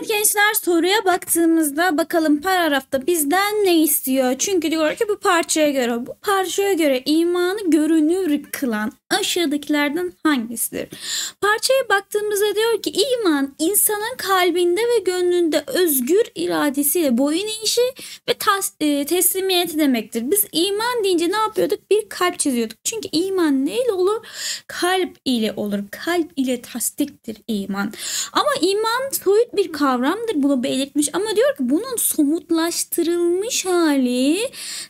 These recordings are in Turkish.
Evet gençler soruya baktığımızda bakalım paragrafta bizden ne istiyor? Çünkü diyor ki bu parçaya göre bu parçaya göre imanı görünür kılan aşağıdakilerden hangisidir? Parçaya baktığımızda diyor ki iman insanın kalbinde ve gönlünde özgür iradesiyle boyun eğişi ve tas, e, teslimiyeti demektir. Biz iman deyince ne yapıyorduk? Bir kalp çiziyorduk. Çünkü iman neyle olur? Kalp ile olur. Kalp ile tasdiktir iman. Ama iman soyut bir kalp kavramdır bunu belirtmiş ama diyor ki bunun somutlaştırılmış hali,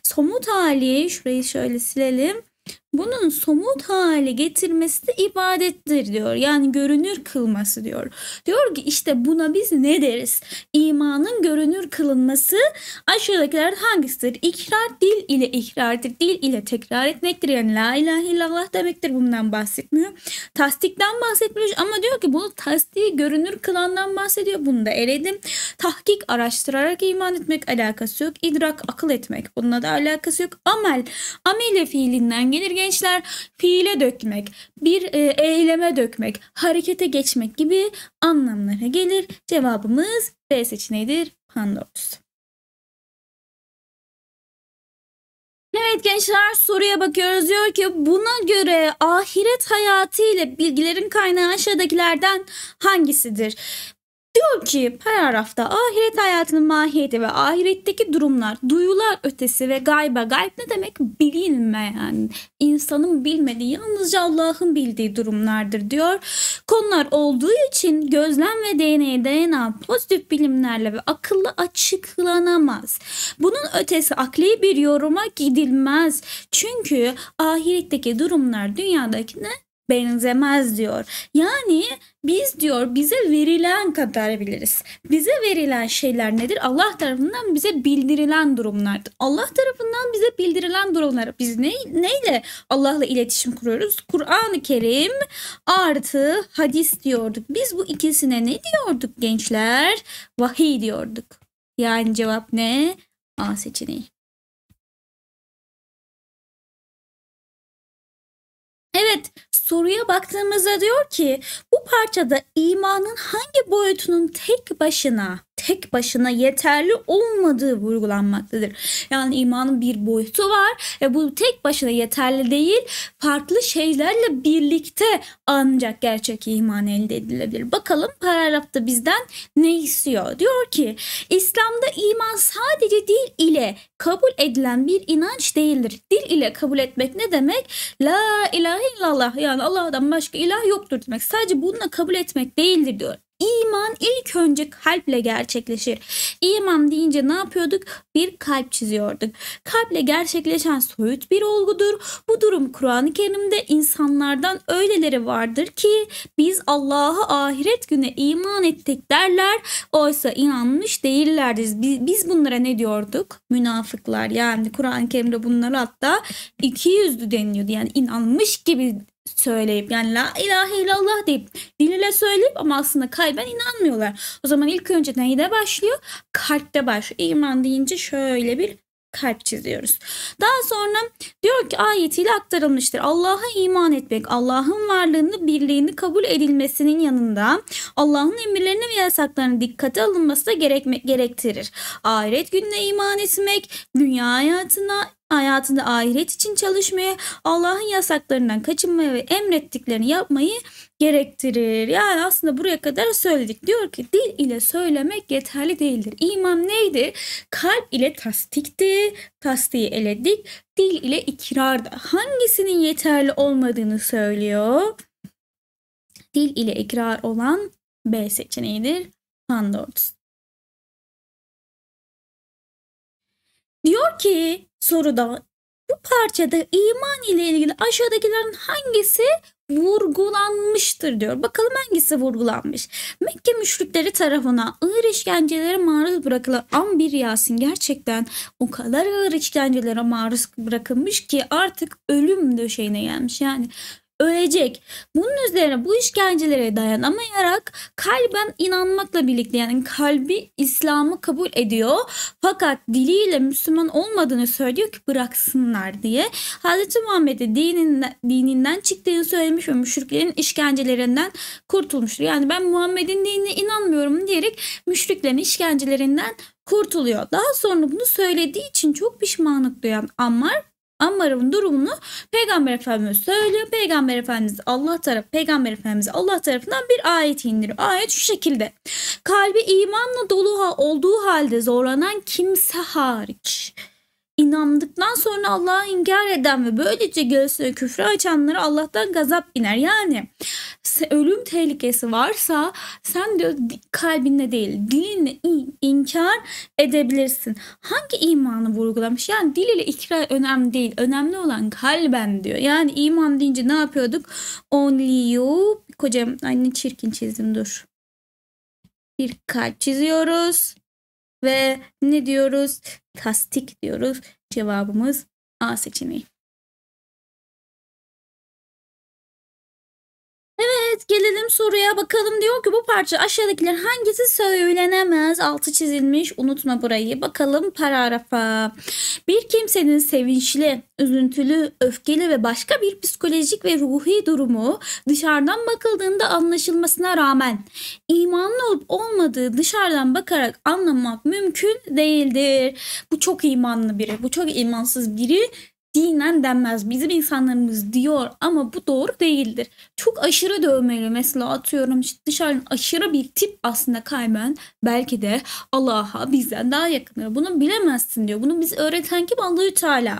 somut hali şurayı şöyle silelim bunun somut hale getirmesi de ibadettir diyor. Yani görünür kılması diyor. Diyor ki işte buna biz ne deriz? İmanın görünür kılınması aşağıdakilerden hangisidir? İkrar dil ile ikrardır. Dil ile tekrar etmektir. Yani la ilahe illallah demektir. Bundan bahsetmiyor. Tasdikten bahsetmiyor. ama diyor ki bunu tasdiği görünür kılandan bahsediyor. Bunu da eledim. Tahkik araştırarak iman etmek alakası yok. İdrak akıl etmek. Bununla da alakası yok. Amel. Amele fiilinden gelir gençler fiile dökmek, bir e, eyleme dökmek, harekete geçmek gibi anlamlara gelir. Cevabımız B seçeneğidir. Pandorus. Evet gençler soruya bakıyoruz diyor ki buna göre ahiret hayatı ile bilgilerin kaynağı aşağıdakilerden hangisidir? Diyor ki paragrafta ahiret hayatının mahiyeti ve ahiretteki durumlar, duyular ötesi ve gayba. Gayb ne demek? Bilinmeyen, insanın bilmediği, yalnızca Allah'ın bildiği durumlardır diyor. Konular olduğu için gözlem ve DNA, DNA pozitif bilimlerle ve akıllı açıklanamaz. Bunun ötesi akli bir yoruma gidilmez. Çünkü ahiretteki durumlar dünyadakine benzemez diyor. Yani biz diyor bize verilen kadar biliriz. Bize verilen şeyler nedir? Allah tarafından bize bildirilen durumlardır. Allah tarafından bize bildirilen durumlar. Biz ne, neyle Allah'la iletişim kuruyoruz? Kur'an-ı Kerim artı hadis diyorduk. Biz bu ikisine ne diyorduk gençler? Vahiy diyorduk. Yani cevap ne? A seçeneği. Evet soruya baktığımızda diyor ki bu parçada imanın hangi boyutunun tek başına tek başına yeterli olmadığı vurgulanmaktadır. Yani imanın bir boyutu var ve bu tek başına yeterli değil, farklı şeylerle birlikte ancak gerçek iman elde edilebilir. Bakalım paragrafta bizden ne istiyor? Diyor ki İslam'da iman sadece dil ile kabul edilen bir inanç değildir. Dil ile kabul etmek ne demek? La ilahe illallah yani Allah'tan başka ilah yoktur demek. Sadece bununla kabul etmek değildir diyor. İman ilk önce kalple gerçekleşir. İman deyince ne yapıyorduk? Bir kalp çiziyorduk. Kalple gerçekleşen soyut bir olgudur. Bu durum Kur'an-ı Kerim'de insanlardan öyleleri vardır ki biz Allah'a ahiret güne iman ettik derler. Oysa inanmış değillerdir. Biz, bunlara ne diyorduk? Münafıklar yani Kur'an-ı Kerim'de bunlara hatta iki yüzlü deniliyordu. Yani inanmış gibi söyleyip yani la ilahe illallah deyip diliyle söyleyip ama aslında kalben inanmıyorlar. O zaman ilk önce neyde başlıyor? Kalpte başlıyor. İman deyince şöyle bir kalp çiziyoruz. Daha sonra diyor ki ayetiyle aktarılmıştır. Allah'a iman etmek, Allah'ın varlığını, birliğini kabul edilmesinin yanında Allah'ın emirlerine ve yasaklarına dikkate alınması da gerekme, gerektirir. Ahiret gününe iman etmek, dünya hayatına hayatında ahiret için çalışmaya, Allah'ın yasaklarından kaçınmaya ve emrettiklerini yapmayı gerektirir. Yani aslında buraya kadar söyledik. Diyor ki dil ile söylemek yeterli değildir. İmam neydi? Kalp ile tasdikti. Tasdiği eledik. Dil ile ikrarda. Hangisinin yeterli olmadığını söylüyor? Dil ile ikrar olan B seçeneğidir. Pandort. Diyor ki soruda bu parçada iman ile ilgili aşağıdakilerin hangisi vurgulanmıştır diyor. Bakalım hangisi vurgulanmış. Mekke müşrikleri tarafına ağır işkencelere maruz bırakılan bir Yasin gerçekten o kadar ağır işkencelere maruz bırakılmış ki artık ölüm döşeğine gelmiş. Yani ölecek. Bunun üzerine bu işkencelere dayanamayarak kalben inanmakla birlikte yani kalbi İslam'ı kabul ediyor. Fakat diliyle Müslüman olmadığını söylüyor ki bıraksınlar diye. Hazreti Muhammed'e dininden, dininden çıktığını söylemiş ve müşriklerin işkencelerinden kurtulmuştur. Yani ben Muhammed'in dinine inanmıyorum diyerek müşriklerin işkencelerinden kurtuluyor. Daha sonra bunu söylediği için çok pişmanlık duyan Ammar Ammar'ın durumunu Peygamber Efendimiz söylüyor. Peygamber Efendimiz Allah tarafı Peygamber Efendimiz Allah tarafından bir ayet indiriyor. Ayet şu şekilde. Kalbi imanla dolu olduğu halde zorlanan kimse hariç inandıktan sonra Allah'a inkar eden ve böylece göğsüne küfre açanlara Allah'tan gazap iner. Yani ölüm tehlikesi varsa sen diyor kalbinde değil dilinle inkar edebilirsin. Hangi imanı vurgulamış? Yani dil ile ikrar önemli değil. Önemli olan kalben diyor. Yani iman deyince ne yapıyorduk? Only you. Kocam anne çirkin çizdim dur. Bir kalp çiziyoruz. Ve ne diyoruz? Tasdik diyoruz. Cevabımız A seçeneği. Evet gelelim soruya bakalım diyor ki bu parça aşağıdakiler hangisi söylenemez altı çizilmiş unutma burayı bakalım paragrafa. Bir kimsenin sevinçli, üzüntülü, öfkeli ve başka bir psikolojik ve ruhi durumu dışarıdan bakıldığında anlaşılmasına rağmen imanlı olup olmadığı dışarıdan bakarak anlamak mümkün değildir. Bu çok imanlı biri, bu çok imansız biri dinen denmez bizim insanlarımız diyor ama bu doğru değildir. Çok aşırı dövmeli mesela atıyorum dışarının aşırı bir tip aslında kaymen belki de Allah'a bizden daha yakındır. Bunu bilemezsin diyor. Bunu biz öğreten kim Allahü Teala.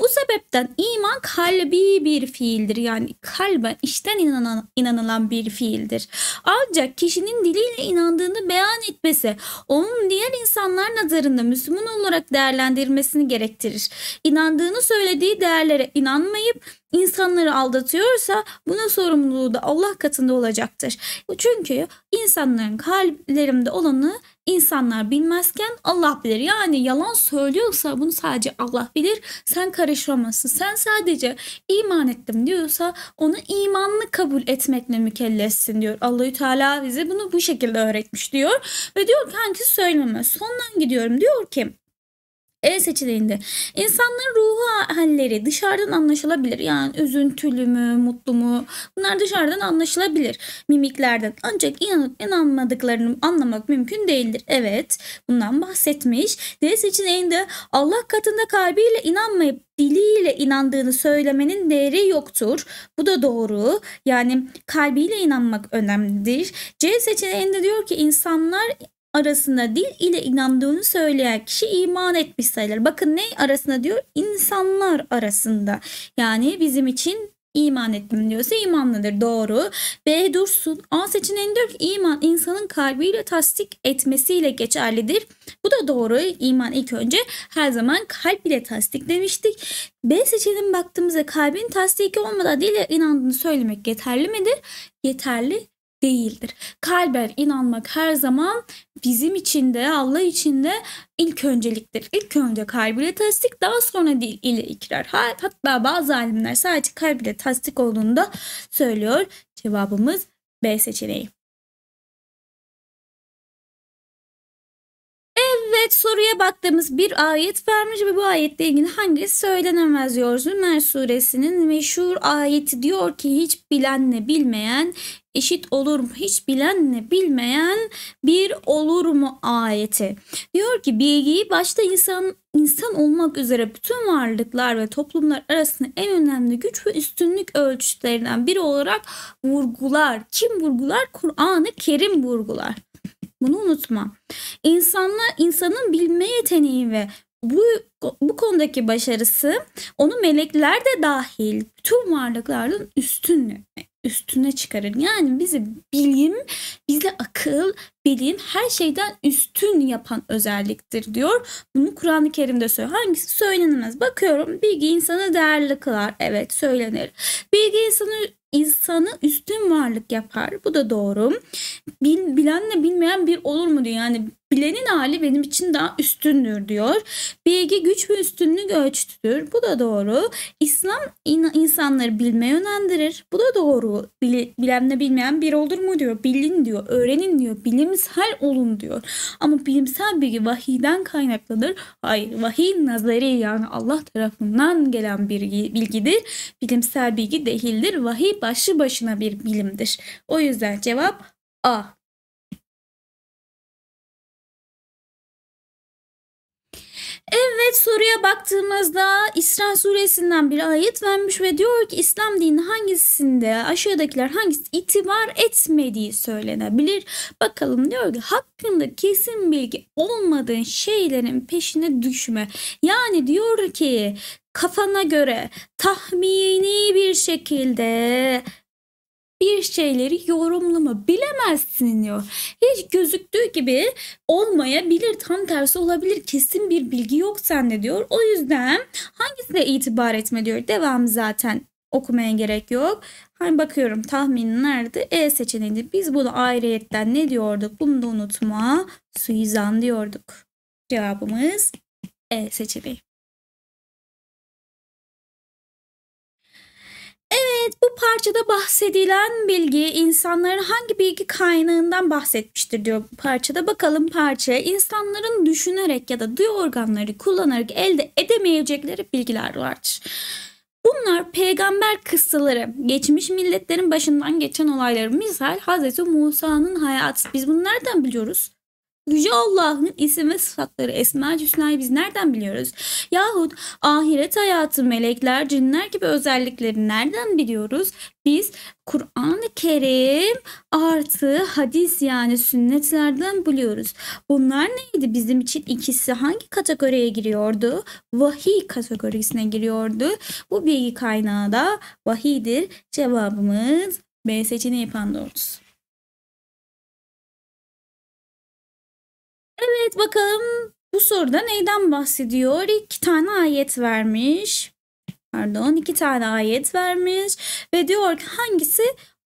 Bu sebepten iman kalbi bir fiildir. Yani kalben içten inanan, inanılan bir fiildir. Ancak kişinin diliyle inandığını beyan etmesi onun diğer insanlar nazarında Müslüman olarak değerlendirmesini gerektirir. İnandığını söyle söylediği değerlere inanmayıp insanları aldatıyorsa bunun sorumluluğu da Allah katında olacaktır. Çünkü insanların kalplerinde olanı insanlar bilmezken Allah bilir. Yani yalan söylüyorsa bunu sadece Allah bilir. Sen karışamazsın. Sen sadece iman ettim diyorsa onu imanlı kabul etmekle mükellefsin diyor. Allahü Teala bize bunu bu şekilde öğretmiş diyor. Ve diyor ki hangisi söyleme Sondan gidiyorum diyor ki e seçeneğinde insanların ruhu halleri dışarıdan anlaşılabilir. Yani üzüntülü mü, mutlu mu? Bunlar dışarıdan anlaşılabilir mimiklerden. Ancak inanıp inanmadıklarını anlamak mümkün değildir. Evet, bundan bahsetmiş. D seçeneğinde Allah katında kalbiyle inanmayıp diliyle inandığını söylemenin değeri yoktur. Bu da doğru. Yani kalbiyle inanmak önemlidir. C seçeneğinde diyor ki insanlar arasında dil ile inandığını söyleyen kişi iman etmiş sayılır. Bakın ne arasında diyor? İnsanlar arasında. Yani bizim için iman ettim diyorsa imanlıdır. Doğru. B dursun. A seçeneğinde diyor ki iman insanın kalbiyle tasdik etmesiyle geçerlidir. Bu da doğru. İman ilk önce her zaman kalp ile tasdik demiştik. B seçeneğine baktığımızda kalbin tasdiki olmadan dille inandığını söylemek yeterli midir? Yeterli değildir. Kalben inanmak her zaman bizim için de Allah için de ilk önceliktir. İlk önce kalbiyle tasdik daha sonra dil ile ikrar. Hatta bazı alimler sadece kalbiyle tasdik olduğunu da söylüyor. Cevabımız B seçeneği. Evet soruya baktığımız bir ayet vermiş ve bu ayetle ilgili hangi söylenemez diyor. Zümer suresinin meşhur ayeti diyor ki hiç bilenle bilmeyen eşit olur mu? Hiç bilenle bilmeyen bir olur mu ayeti. Diyor ki bilgiyi başta insan insan olmak üzere bütün varlıklar ve toplumlar arasında en önemli güç ve üstünlük ölçütlerinden biri olarak vurgular. Kim vurgular? Kur'an-ı Kerim vurgular. Bunu unutma. İnsanla insanın bilme yeteneği ve bu bu konudaki başarısı onu melekler de dahil tüm varlıkların üstün üstüne çıkarır. Yani bizi bilim, bizi akıl, bilim her şeyden üstün yapan özelliktir diyor. Bunu Kur'an-ı Kerim'de söylüyor. Hangisi söylenemez? Bakıyorum bilgi insanı değerli kılar. Evet söylenir. Bilgi insanı insanı üstün varlık yapar. Bu da doğru. Bil, bilenle bilmeyen bir olur mu diyor. Yani bilenin hali benim için daha üstündür diyor. Bilgi güç ve üstünlük ölçütüdür. Bu da doğru. İslam insanları bilmeye yönlendirir. Bu da doğru. Bile, bilenle bilmeyen bir olur mu diyor. Bilin diyor, öğrenin diyor, bilimsel olun diyor. Ama bilimsel bilgi vahiyden kaynaklıdır. Hayır, vahiy nazari yani Allah tarafından gelen bir bilgidir. Bilimsel bilgi değildir. Vahiy başlı başına bir bilimdir. O yüzden cevap A. Evet soruya baktığımızda İsra suresinden bir ayet vermiş ve diyor ki İslam dini hangisinde aşağıdakiler hangisi itibar etmediği söylenebilir. Bakalım diyor ki hakkında kesin bilgi olmadığın şeylerin peşine düşme. Yani diyor ki kafana göre tahmini bir şekilde bir şeyleri yorumlama bilemezsin diyor. Hiç gözüktüğü gibi olmayabilir tam tersi olabilir kesin bir bilgi yok sende diyor. O yüzden hangisine itibar etme diyor. Devam zaten okumaya gerek yok. Hani bakıyorum tahminin nerede? E seçeneğinde. Biz bunu ayrıyetten ne diyorduk? Bunu da unutma. Suizan diyorduk. Cevabımız E seçeneği. Evet bu parçada bahsedilen bilgi insanların hangi bilgi kaynağından bahsetmiştir diyor bu parçada. Bakalım parçaya insanların düşünerek ya da duyu organları kullanarak elde edemeyecekleri bilgiler vardır. Bunlar peygamber kıssaları, geçmiş milletlerin başından geçen olayları. Misal Hz. Musa'nın hayatı. Biz bunu nereden biliyoruz? Yüce Allah'ın isim ve sıfatları Esma Hüsna'yı biz nereden biliyoruz? Yahut ahiret hayatı, melekler, cinler gibi özellikleri nereden biliyoruz? Biz Kur'an-ı Kerim artı hadis yani sünnetlerden biliyoruz. Bunlar neydi bizim için? ikisi hangi kategoriye giriyordu? Vahiy kategorisine giriyordu. Bu bilgi kaynağı da vahidir. Cevabımız B seçeneği yapan Evet bakalım bu soruda neyden bahsediyor? İki tane ayet vermiş. Pardon iki tane ayet vermiş. Ve diyor ki hangisi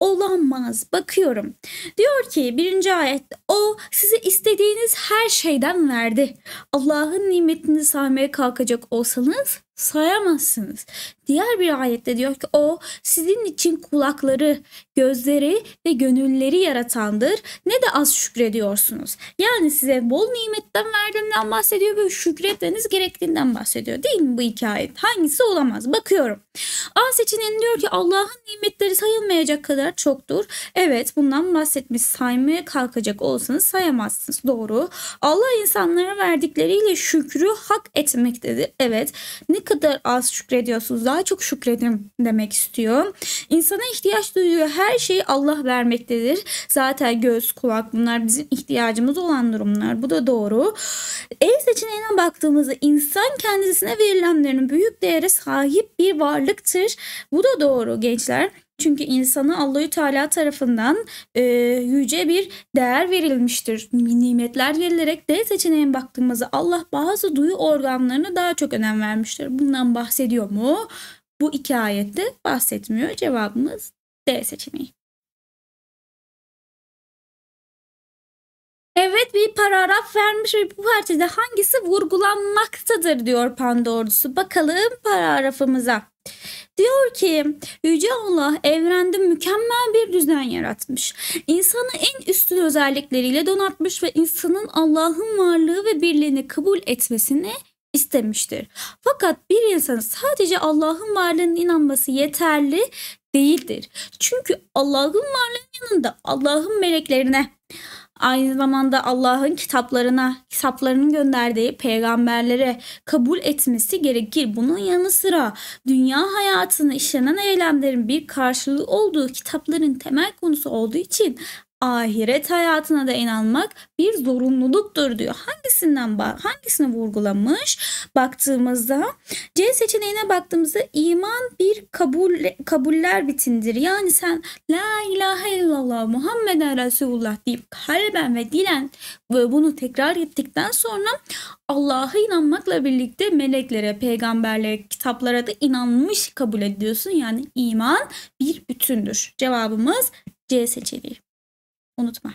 olamaz bakıyorum. Diyor ki birinci ayet o size istediğiniz her şeyden verdi. Allah'ın nimetini saymaya kalkacak olsanız sayamazsınız. Diğer bir ayette diyor ki o sizin için kulakları gözleri ve gönülleri yaratandır. Ne de az şükrediyorsunuz. Yani size bol nimetten verdiğimden bahsediyor ve şükretmeniz gerektiğinden bahsediyor. Değil mi bu hikaye? Hangisi olamaz? Bakıyorum. A seçeneğinde diyor ki Allah'ın nimetleri sayılmayacak kadar çoktur. Evet bundan bahsetmiş saymaya kalkacak olsanız sayamazsınız. Doğru. Allah insanlara verdikleriyle şükrü hak etmektedir. Evet ne kadar az şükrediyorsunuz daha çok şükredin demek istiyor. İnsana ihtiyaç duyuyor. her her şeyi Allah vermektedir. Zaten göz, kulak bunlar bizim ihtiyacımız olan durumlar. Bu da doğru. El seçeneğine baktığımızda insan kendisine verilenlerin büyük değere sahip bir varlıktır. Bu da doğru gençler. Çünkü insanı Allahü Teala tarafından e, yüce bir değer verilmiştir. Nimetler verilerek D seçeneğine baktığımızda Allah bazı duyu organlarına daha çok önem vermiştir. Bundan bahsediyor mu? Bu iki ayette bahsetmiyor. Cevabımız D seçeneği. Evet bir paragraf vermiş ve bu parçada hangisi vurgulanmaktadır diyor panda ordusu. Bakalım paragrafımıza. Diyor ki Yüce Allah evrende mükemmel bir düzen yaratmış. İnsanı en üstün özellikleriyle donatmış ve insanın Allah'ın varlığı ve birliğini kabul etmesini istemiştir. Fakat bir insanın sadece Allah'ın varlığına inanması yeterli değildir. Çünkü Allah'ın varlığının yanında Allah'ın meleklerine aynı zamanda Allah'ın kitaplarına, kitaplarının gönderdiği peygamberlere kabul etmesi gerekir. Bunun yanı sıra dünya hayatını işlenen eylemlerin bir karşılığı olduğu kitapların temel konusu olduğu için ahiret hayatına da inanmak bir zorunluluktur diyor. Hangisinden hangisini vurgulamış? Baktığımızda C seçeneğine baktığımızda iman bir kabul kabuller bitindir. Yani sen la ilahe illallah Muhammeden Resulullah deyip kalben ve dilen ve bunu tekrar ettikten sonra Allah'a inanmakla birlikte meleklere, peygamberlere, kitaplara da inanmış kabul ediyorsun. Yani iman bir bütündür. Cevabımız C seçeneği. Unutma.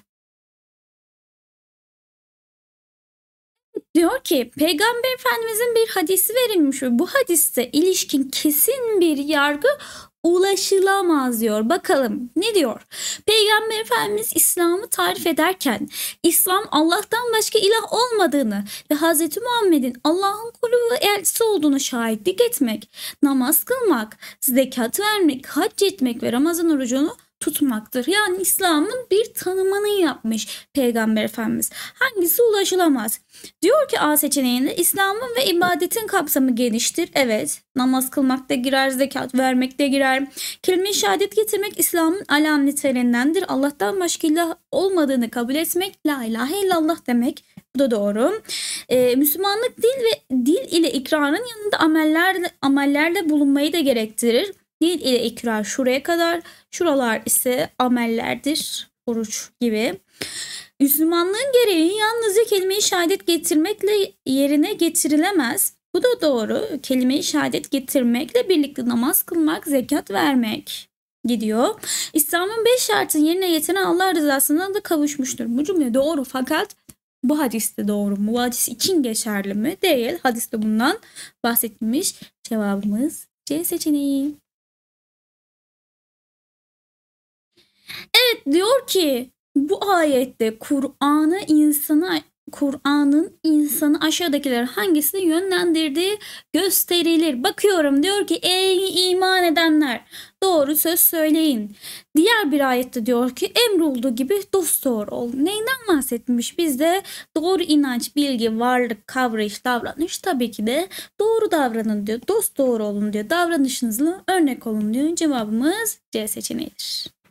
Diyor ki Peygamber Efendimizin bir hadisi verilmiş ve bu hadiste ilişkin kesin bir yargı ulaşılamaz diyor. Bakalım ne diyor? Peygamber Efendimiz İslam'ı tarif ederken İslam Allah'tan başka ilah olmadığını ve Hz. Muhammed'in Allah'ın kulu ve elçisi olduğunu şahitlik etmek, namaz kılmak, zekat vermek, hac etmek ve Ramazan orucunu tutmaktır. Yani İslam'ın bir tanımını yapmış Peygamber Efendimiz. Hangisi ulaşılamaz? Diyor ki A seçeneğinde İslam'ın ve ibadetin kapsamı geniştir. Evet namaz kılmak da girer, zekat vermek de girer. Kelime-i şehadet getirmek İslam'ın alametlerindendir. Allah'tan başka ilah olmadığını kabul etmek la ilahe illallah demek. Bu da doğru. Ee, Müslümanlık dil ve dil ile ikrarın yanında ameller amellerde bulunmayı da gerektirir. Dil ile ikrar şuraya kadar. Şuralar ise amellerdir. Oruç gibi. Müslümanlığın gereği yalnızca kelime-i şehadet getirmekle yerine getirilemez. Bu da doğru. Kelime-i şehadet getirmekle birlikte namaz kılmak, zekat vermek gidiyor. İslam'ın beş şartın yerine yetene Allah rızasına da kavuşmuştur. Bu cümle doğru fakat bu hadis de doğru mu? Bu hadis için geçerli mi? Değil. de bundan bahsetmiş. Cevabımız C seçeneği. diyor ki bu ayette Kur'an'ı insana Kur'an'ın insanı aşağıdakiler hangisini yönlendirdiği gösterilir. Bakıyorum diyor ki ey iman edenler doğru söz söyleyin. Diğer bir ayette diyor ki emrolduğu gibi dost doğru ol. Neyden bahsetmiş bizde? Doğru inanç, bilgi, varlık, kavrayış, davranış tabii ki de doğru davranın diyor. Dost doğru olun diyor. Davranışınızla örnek olun diyor. Cevabımız C seçeneğidir.